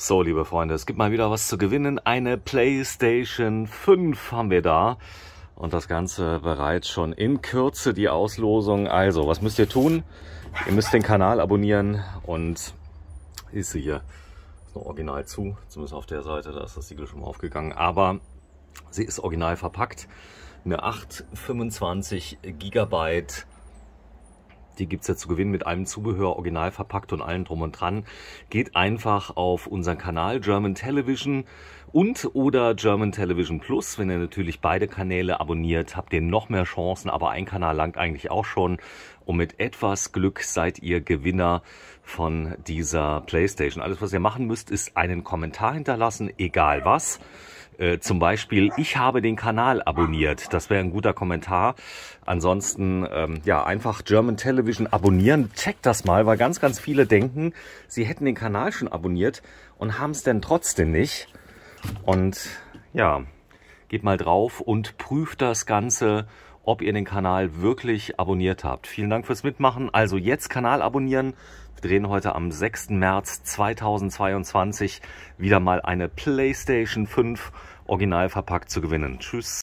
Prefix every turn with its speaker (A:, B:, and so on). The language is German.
A: So, liebe Freunde, es gibt mal wieder was zu gewinnen. Eine PlayStation 5 haben wir da. Und das Ganze bereits schon in Kürze die Auslosung. Also, was müsst ihr tun? Ihr müsst den Kanal abonnieren und ist sie hier. Ist noch original zu, zumindest auf der Seite, da ist das Siegel schon mal aufgegangen. Aber sie ist original verpackt. Eine 825 Gigabyte die gibt es ja zu gewinnen mit einem Zubehör, original verpackt und allem drum und dran. Geht einfach auf unseren Kanal German Television und oder German Television Plus. Wenn ihr natürlich beide Kanäle abonniert, habt ihr noch mehr Chancen, aber ein Kanal langt eigentlich auch schon. Und mit etwas Glück seid ihr Gewinner von dieser Playstation. Alles, was ihr machen müsst, ist einen Kommentar hinterlassen, egal was. Äh, zum Beispiel, ich habe den Kanal abonniert. Das wäre ein guter Kommentar. Ansonsten, ähm, ja, einfach German Television abonnieren. Checkt das mal, weil ganz, ganz viele denken, sie hätten den Kanal schon abonniert und haben es denn trotzdem nicht. Und ja, geht mal drauf und prüft das Ganze, ob ihr den Kanal wirklich abonniert habt. Vielen Dank fürs Mitmachen. Also jetzt Kanal abonnieren. Wir drehen heute am 6. März 2022 wieder mal eine PlayStation 5 original verpackt zu gewinnen. Tschüss.